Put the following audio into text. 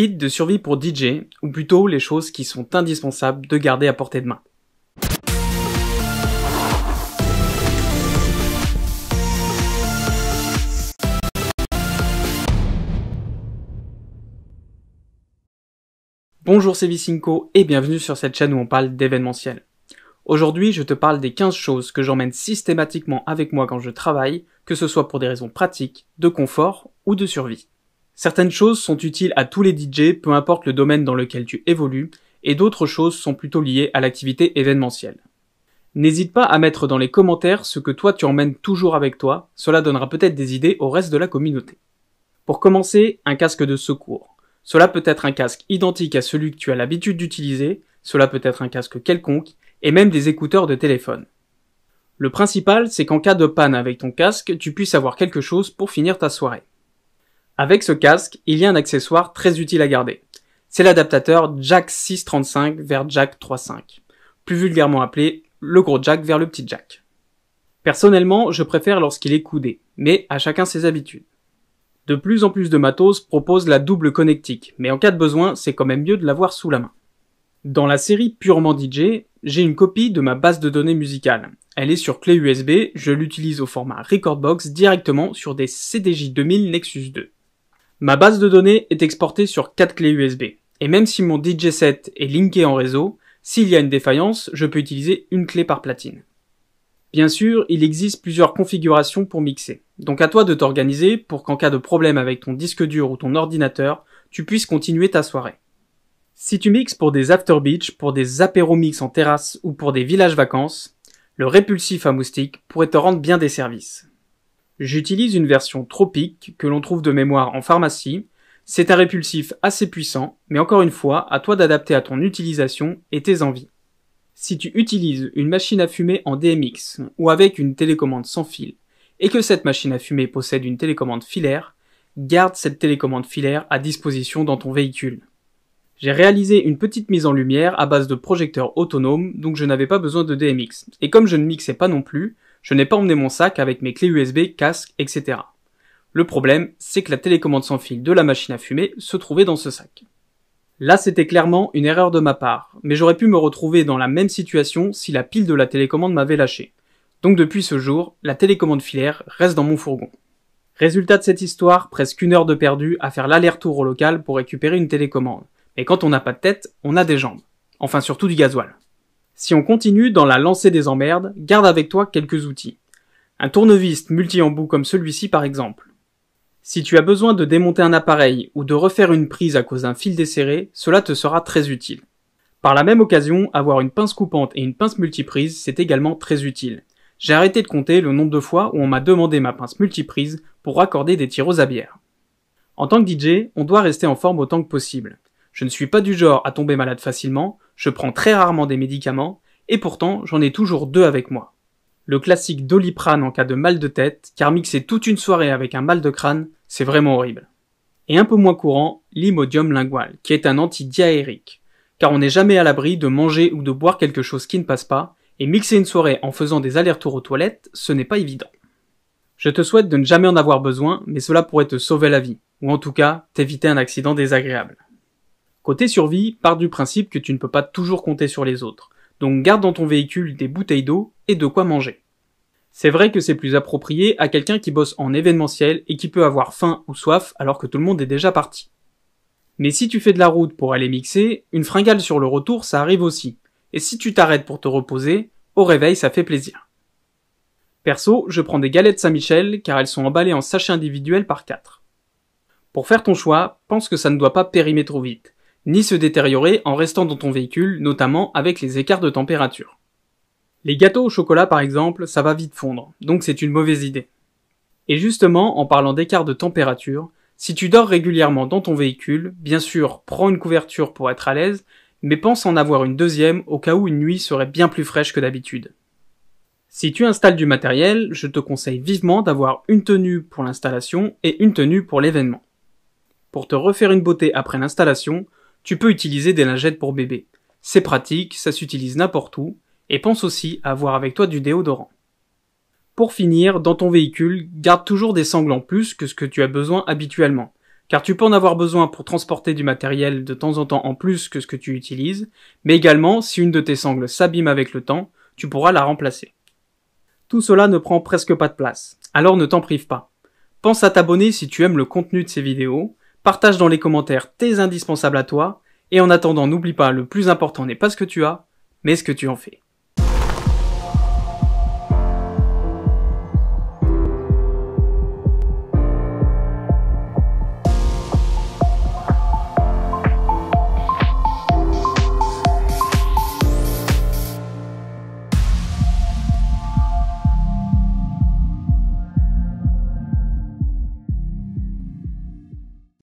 Kit de survie pour DJ, ou plutôt les choses qui sont indispensables de garder à portée de main. Bonjour c'est Vicinco et bienvenue sur cette chaîne où on parle d'événementiel. Aujourd'hui je te parle des 15 choses que j'emmène systématiquement avec moi quand je travaille, que ce soit pour des raisons pratiques, de confort ou de survie. Certaines choses sont utiles à tous les DJ, peu importe le domaine dans lequel tu évolues, et d'autres choses sont plutôt liées à l'activité événementielle. N'hésite pas à mettre dans les commentaires ce que toi tu emmènes toujours avec toi, cela donnera peut-être des idées au reste de la communauté. Pour commencer, un casque de secours. Cela peut être un casque identique à celui que tu as l'habitude d'utiliser, cela peut être un casque quelconque, et même des écouteurs de téléphone. Le principal, c'est qu'en cas de panne avec ton casque, tu puisses avoir quelque chose pour finir ta soirée. Avec ce casque, il y a un accessoire très utile à garder. C'est l'adaptateur jack 635 vers jack 35, plus vulgairement appelé le gros jack vers le petit jack. Personnellement, je préfère lorsqu'il est coudé, mais à chacun ses habitudes. De plus en plus de matos proposent la double connectique, mais en cas de besoin, c'est quand même mieux de l'avoir sous la main. Dans la série purement DJ, j'ai une copie de ma base de données musicale. Elle est sur clé USB, je l'utilise au format Recordbox directement sur des CDJ 2000 Nexus 2. Ma base de données est exportée sur 4 clés USB. Et même si mon DJ set est linké en réseau, s'il y a une défaillance, je peux utiliser une clé par platine. Bien sûr, il existe plusieurs configurations pour mixer. Donc à toi de t'organiser pour qu'en cas de problème avec ton disque dur ou ton ordinateur, tu puisses continuer ta soirée. Si tu mixes pour des after beach, pour des apéro mix en terrasse ou pour des villages vacances, le répulsif à moustiques pourrait te rendre bien des services. J'utilise une version tropique que l'on trouve de mémoire en pharmacie. C'est un répulsif assez puissant, mais encore une fois, à toi d'adapter à ton utilisation et tes envies. Si tu utilises une machine à fumer en DMX ou avec une télécommande sans fil, et que cette machine à fumer possède une télécommande filaire, garde cette télécommande filaire à disposition dans ton véhicule. J'ai réalisé une petite mise en lumière à base de projecteurs autonomes, donc je n'avais pas besoin de DMX. Et comme je ne mixais pas non plus, je n'ai pas emmené mon sac avec mes clés USB, casque, etc. Le problème, c'est que la télécommande sans fil de la machine à fumer se trouvait dans ce sac. Là, c'était clairement une erreur de ma part, mais j'aurais pu me retrouver dans la même situation si la pile de la télécommande m'avait lâché. Donc depuis ce jour, la télécommande filaire reste dans mon fourgon. Résultat de cette histoire, presque une heure de perdu à faire l'aller-retour au local pour récupérer une télécommande. Mais quand on n'a pas de tête, on a des jambes. Enfin surtout du gasoil. Si on continue dans la lancée des emmerdes, garde avec toi quelques outils. Un tournevis multi-embout comme celui-ci par exemple. Si tu as besoin de démonter un appareil ou de refaire une prise à cause d'un fil desserré, cela te sera très utile. Par la même occasion, avoir une pince coupante et une pince multiprise, c'est également très utile. J'ai arrêté de compter le nombre de fois où on m'a demandé ma pince multiprise pour raccorder des tirs à bière. En tant que DJ, on doit rester en forme autant que possible. Je ne suis pas du genre à tomber malade facilement, je prends très rarement des médicaments, et pourtant j'en ai toujours deux avec moi. Le classique doliprane en cas de mal de tête, car mixer toute une soirée avec un mal de crâne, c'est vraiment horrible. Et un peu moins courant, l'imodium lingual, qui est un anti antidiaérique, car on n'est jamais à l'abri de manger ou de boire quelque chose qui ne passe pas, et mixer une soirée en faisant des allers-retours aux toilettes, ce n'est pas évident. Je te souhaite de ne jamais en avoir besoin, mais cela pourrait te sauver la vie, ou en tout cas t'éviter un accident désagréable. Côté survie, part du principe que tu ne peux pas toujours compter sur les autres, donc garde dans ton véhicule des bouteilles d'eau et de quoi manger. C'est vrai que c'est plus approprié à quelqu'un qui bosse en événementiel et qui peut avoir faim ou soif alors que tout le monde est déjà parti. Mais si tu fais de la route pour aller mixer, une fringale sur le retour, ça arrive aussi. Et si tu t'arrêtes pour te reposer, au réveil, ça fait plaisir. Perso, je prends des galettes Saint-Michel car elles sont emballées en sachets individuels par quatre. Pour faire ton choix, pense que ça ne doit pas périmer trop vite ni se détériorer en restant dans ton véhicule, notamment avec les écarts de température. Les gâteaux au chocolat par exemple, ça va vite fondre, donc c'est une mauvaise idée. Et justement, en parlant d'écart de température, si tu dors régulièrement dans ton véhicule, bien sûr, prends une couverture pour être à l'aise, mais pense en avoir une deuxième au cas où une nuit serait bien plus fraîche que d'habitude. Si tu installes du matériel, je te conseille vivement d'avoir une tenue pour l'installation et une tenue pour l'événement. Pour te refaire une beauté après l'installation, tu peux utiliser des lingettes pour bébé. C'est pratique, ça s'utilise n'importe où, et pense aussi à avoir avec toi du déodorant. Pour finir, dans ton véhicule, garde toujours des sangles en plus que ce que tu as besoin habituellement, car tu peux en avoir besoin pour transporter du matériel de temps en temps en plus que ce que tu utilises, mais également si une de tes sangles s'abîme avec le temps, tu pourras la remplacer. Tout cela ne prend presque pas de place, alors ne t'en prive pas. Pense à t'abonner si tu aimes le contenu de ces vidéos, partage dans les commentaires tes indispensables à toi, et en attendant n'oublie pas, le plus important n'est pas ce que tu as, mais ce que tu en fais.